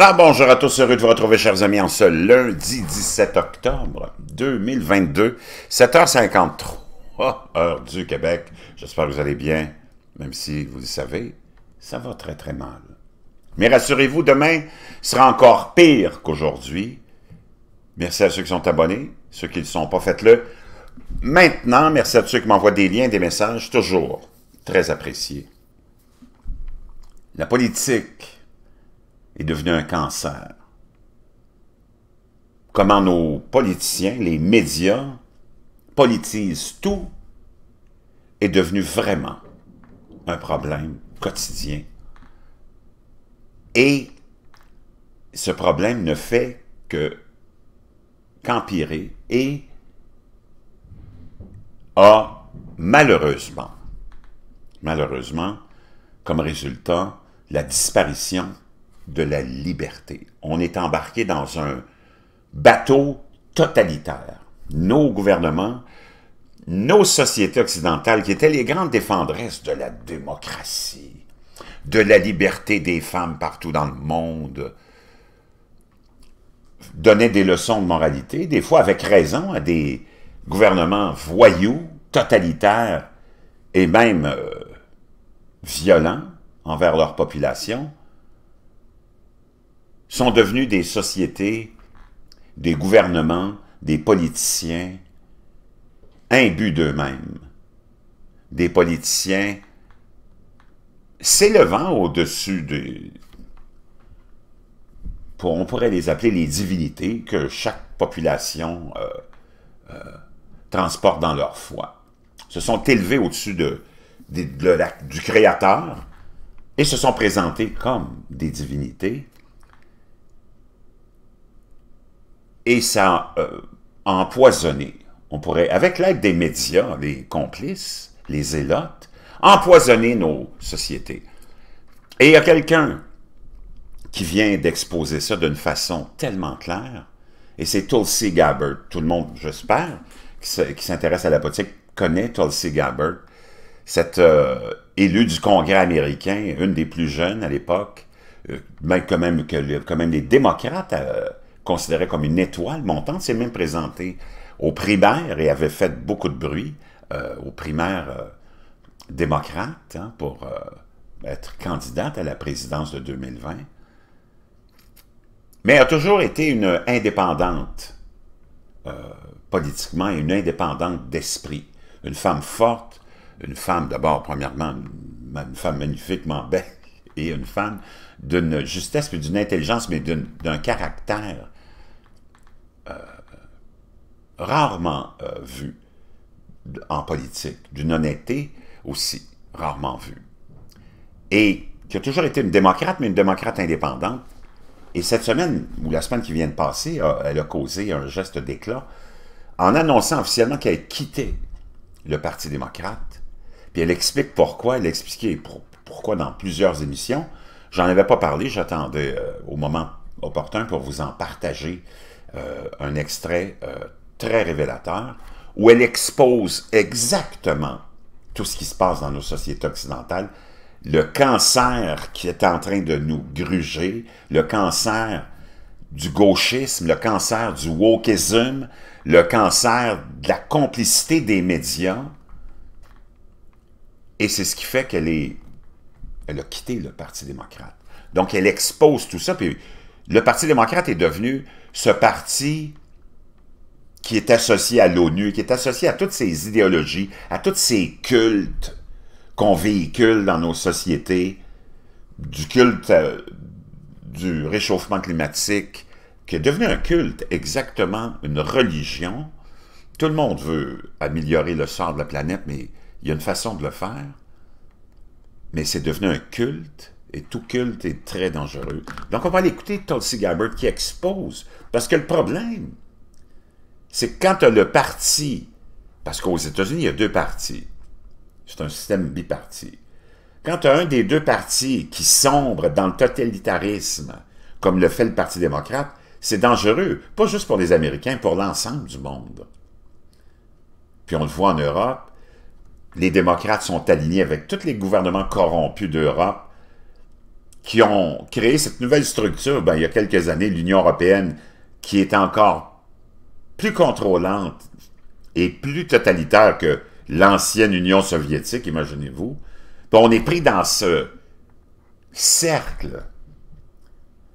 Alors bonjour à tous, heureux de vous retrouver chers amis en ce lundi 17 octobre 2022, 7h53, heure du Québec. J'espère que vous allez bien, même si vous le savez, ça va très très mal. Mais rassurez-vous, demain sera encore pire qu'aujourd'hui. Merci à ceux qui sont abonnés, ceux qui ne le sont pas, faites-le. Maintenant, merci à ceux qui m'envoient des liens, des messages, toujours très appréciés. La politique est devenu un cancer. Comment nos politiciens, les médias, politisent tout est devenu vraiment un problème quotidien. Et ce problème ne fait que qu'empirer et a malheureusement, malheureusement, comme résultat, la disparition de la liberté. On est embarqué dans un bateau totalitaire. Nos gouvernements, nos sociétés occidentales, qui étaient les grandes défendresses de la démocratie, de la liberté des femmes partout dans le monde, donnaient des leçons de moralité, des fois avec raison, à des gouvernements voyous, totalitaires et même euh, violents envers leur population, sont devenus des sociétés, des gouvernements, des politiciens imbus d'eux-mêmes, des politiciens s'élevant au-dessus de... Pour, on pourrait les appeler les divinités que chaque population euh, euh, transporte dans leur foi. Se sont élevés au-dessus du Créateur et se sont présentés comme des divinités et ça a euh, empoisonné. On pourrait, avec l'aide des médias, des complices, les élotes, empoisonner nos sociétés. Et il y a quelqu'un qui vient d'exposer ça d'une façon tellement claire, et c'est Tulsi Gabbard. Tout le monde, j'espère, qui s'intéresse à la politique, connaît Tulsi Gabbard, cette euh, élu du Congrès américain, une des plus jeunes à l'époque, euh, quand même les démocrates considérée comme une étoile montante, s'est même présentée aux primaires et avait fait beaucoup de bruit euh, aux primaires euh, démocrates hein, pour euh, être candidate à la présidence de 2020. Mais elle a toujours été une indépendante politiquement et une indépendante d'esprit. Une femme forte, une femme d'abord, premièrement, une femme magnifiquement belle et une femme d'une justesse et d'une intelligence, mais d'un caractère rarement euh, vue en politique, d'une honnêteté aussi rarement vue, et qui a toujours été une démocrate, mais une démocrate indépendante. Et cette semaine, ou la semaine qui vient de passer, elle a causé un geste d'éclat en annonçant officiellement qu'elle quittait le Parti démocrate. Puis elle explique pourquoi, elle expliquait pourquoi dans plusieurs émissions. J'en avais pas parlé, j'attendais euh, au moment opportun pour vous en partager euh, un extrait euh, très révélateur, où elle expose exactement tout ce qui se passe dans nos sociétés occidentales, le cancer qui est en train de nous gruger, le cancer du gauchisme, le cancer du wokeism, le cancer de la complicité des médias. Et c'est ce qui fait qu'elle est... Elle a quitté le Parti démocrate. Donc, elle expose tout ça. Puis, le Parti démocrate est devenu ce parti qui est associé à l'ONU, qui est associé à toutes ces idéologies, à tous ces cultes qu'on véhicule dans nos sociétés, du culte euh, du réchauffement climatique, qui est devenu un culte, exactement une religion. Tout le monde veut améliorer le sort de la planète, mais il y a une façon de le faire. Mais c'est devenu un culte, et tout culte est très dangereux. Donc on va aller écouter Tulsi Gabbard qui expose, parce que le problème, c'est quand tu as le parti, parce qu'aux États-Unis, il y a deux partis. C'est un système biparti. Quand tu un des deux partis qui sombre dans le totalitarisme, comme le fait le Parti démocrate, c'est dangereux, pas juste pour les Américains, pour l'ensemble du monde. Puis on le voit en Europe, les démocrates sont alignés avec tous les gouvernements corrompus d'Europe qui ont créé cette nouvelle structure. Ben, il y a quelques années, l'Union européenne, qui est encore plus contrôlante et plus totalitaire que l'ancienne Union soviétique, imaginez-vous. on est pris dans ce cercle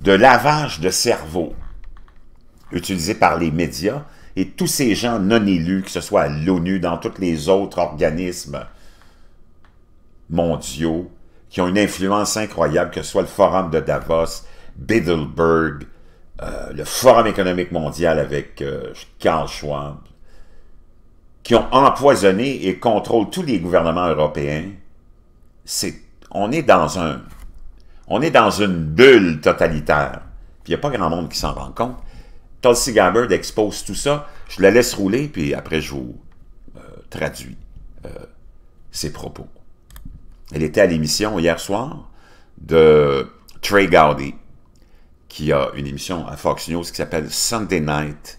de lavage de cerveau utilisé par les médias et tous ces gens non élus, que ce soit à l'ONU, dans tous les autres organismes mondiaux, qui ont une influence incroyable, que ce soit le Forum de Davos, Biddleberg, euh, le Forum économique mondial avec Karl euh, Schwab, qui ont empoisonné et contrôlent tous les gouvernements européens, c'est on est dans un on est dans une bulle totalitaire. il n'y a pas grand monde qui s'en rend compte. Tulsi Gabbard expose tout ça. Je la laisse rouler, puis après je vous euh, traduis ses propos. Elle était à l'émission hier soir de Trey Gowdy, qui a une émission à Fox News qui s'appelle Sunday Night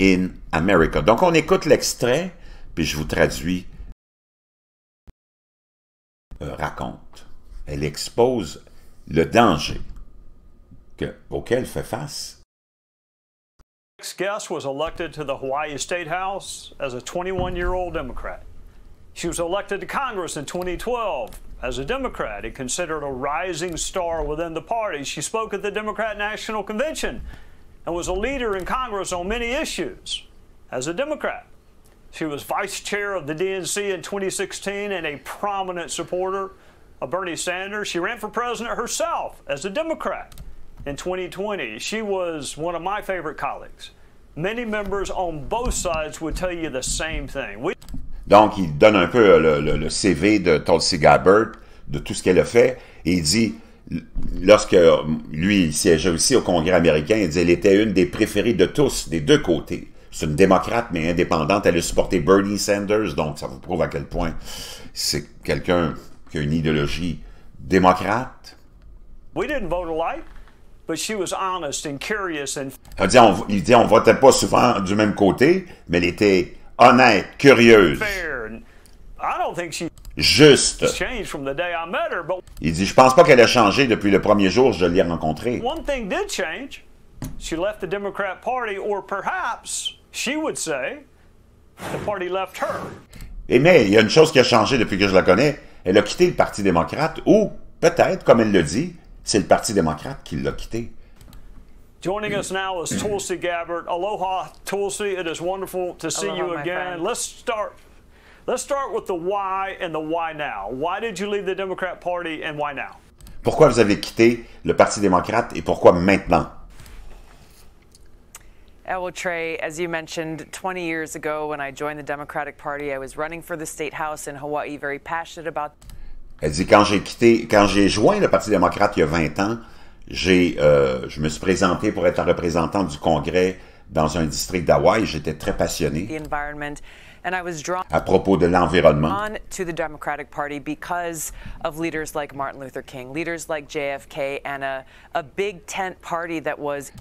in America. Donc, on écoute l'extrait, puis je vous traduis. Euh, raconte. Elle expose le danger que, auquel fait face next guest was elected to the Hawaii State House as a 21 year old Democrat. She was elected to Congress in 2012 As a Democrat and considered a rising star within the party, she spoke at the Democrat National Convention and was a leader in Congress on many issues. As a Democrat, she was vice chair of the DNC in 2016 and a prominent supporter of Bernie Sanders. She ran for president herself as a Democrat in 2020. She was one of my favorite colleagues. Many members on both sides would tell you the same thing. We Donc, il donne un peu euh, le, CV de Tulsi Gabbard, de tout ce qu'elle a fait, et il dit, lorsque euh, lui il siégeait aussi au Congrès américain, il dit, elle était une des préférées de tous, des deux côtés. C'est une démocrate, mais indépendante. Elle a supporté Bernie Sanders, donc ça vous prouve à quel point c'est quelqu'un qui a une idéologie démocrate. We didn't vote alike. But she was honest and curious Il dit, on, ne votait pas souvent du même côté, mais elle était honnête, curieuse. Juste. Il dit, je pense pas qu'elle a changé depuis le premier jour que je l'ai rencontrée. Et mais, il y a une chose qui a changé depuis que je la connais. Elle a quitté le Parti démocrate ou, peut-être, comme elle le dit, c'est le Parti démocrate qui l'a quitté. Joining us now is Tulsi Gabbard. Aloha, Tulsi. It is wonderful to see Aloha, you again. Let's start. Let's start with the why and the why now. Why did you leave the Democrat Party and why now? Pourquoi vous avez quitté le Parti démocrate et pourquoi maintenant? Well, Trey, as you mentioned, 20 years ago when I joined the Democratic Party, I was running for the state house in Hawaii, very passionate about. Elle dit quand j'ai quitté, quand j'ai joint le Parti démocrate il y a 20 ans, J'ai, euh, je me suis présenté pour être un représentant du Congrès dans un district d'Hawaï. J'étais très passionné à propos de l'environnement.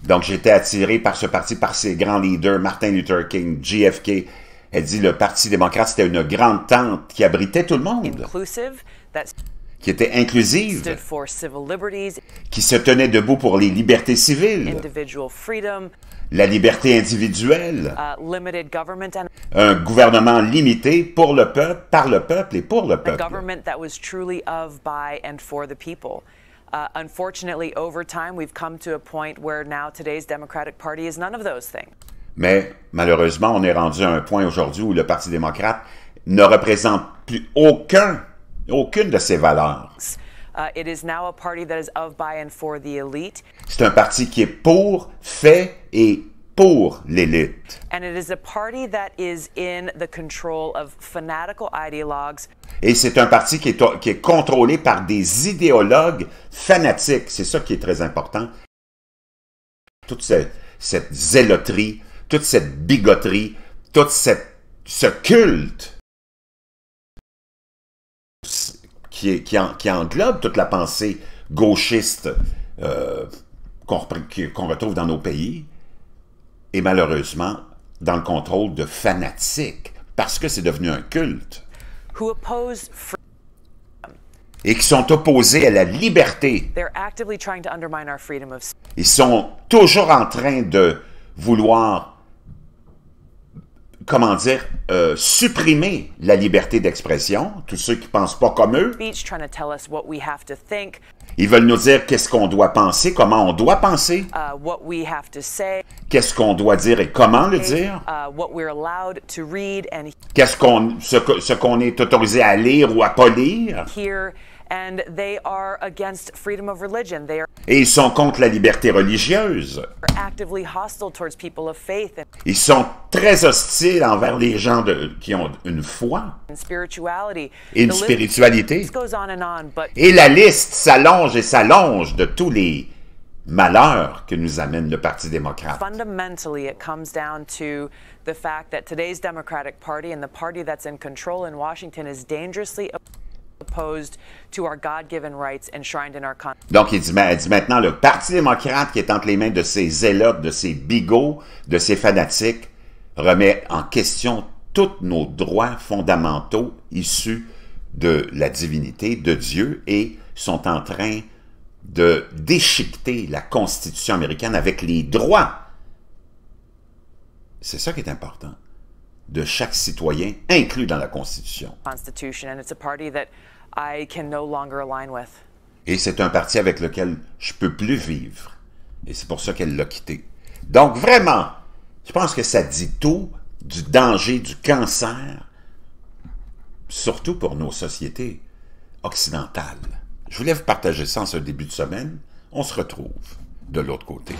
Donc j'étais attiré par ce parti, par ses grands leaders, Martin Luther King, JFK. Elle dit le Parti démocrate, c'était une grande tente qui abritait tout le monde qui était inclusive, qui se tenait debout pour les libertés civiles, la liberté individuelle, uh, un gouvernement limité pour le peuple, par le peuple et pour le peuple. Mais malheureusement, on est rendu à un point aujourd'hui où le Parti démocrate ne représente plus aucun aucune de ces valeurs. Uh, c'est un parti qui est pour, fait et pour l'élite. Et c'est un parti qui est, contrôlé par des idéologues fanatiques. C'est ça qui est très important. Toute cette, cette zéloterie, toute cette bigoterie, tout ce culte qui, englobe toute la pensée gauchiste euh, qu'on retrouve dans nos pays, est malheureusement dans le contrôle de fanatiques, parce que c'est devenu un culte. Et qui sont opposés à la liberté. Ils sont toujours en train de vouloir comment dire, euh, supprimer la liberté d'expression, tous ceux qui ne pensent pas comme eux. Ils veulent nous dire qu'est-ce qu'on doit penser, comment on doit penser, uh, qu'est-ce qu'on doit dire et comment le dire, uh, qu'est-ce qu'on, ce qu'on est autorisé à lire ou à ne pas lire. Et ils sont contre la liberté religieuse. Ils sont très hostiles envers les gens de, qui ont une foi et une spiritualité. Et la liste s'allonge et s'allonge de tous les malheurs que nous amène le Parti démocrate. Fundamentally, it comes down to the fact that today's Democratic Party and the party that's in control in Washington is dangerously donc, il dit, dit, maintenant, le Parti démocrate qui est entre les mains de ces zélotes, de ces bigots, de ces fanatiques, remet en question tous nos droits fondamentaux issus de la divinité, de Dieu, et sont en train de déchiqueter la Constitution américaine avec les droits. C'est ça qui est important de chaque citoyen, inclus dans la Constitution. Et c'est un parti avec lequel je ne peux plus vivre. Et c'est pour ça qu'elle l'a quitté. Donc vraiment, je pense que ça dit tout du danger du cancer, surtout pour nos sociétés occidentales. Je voulais vous partager ça en ce début de semaine. On se retrouve de l'autre côté.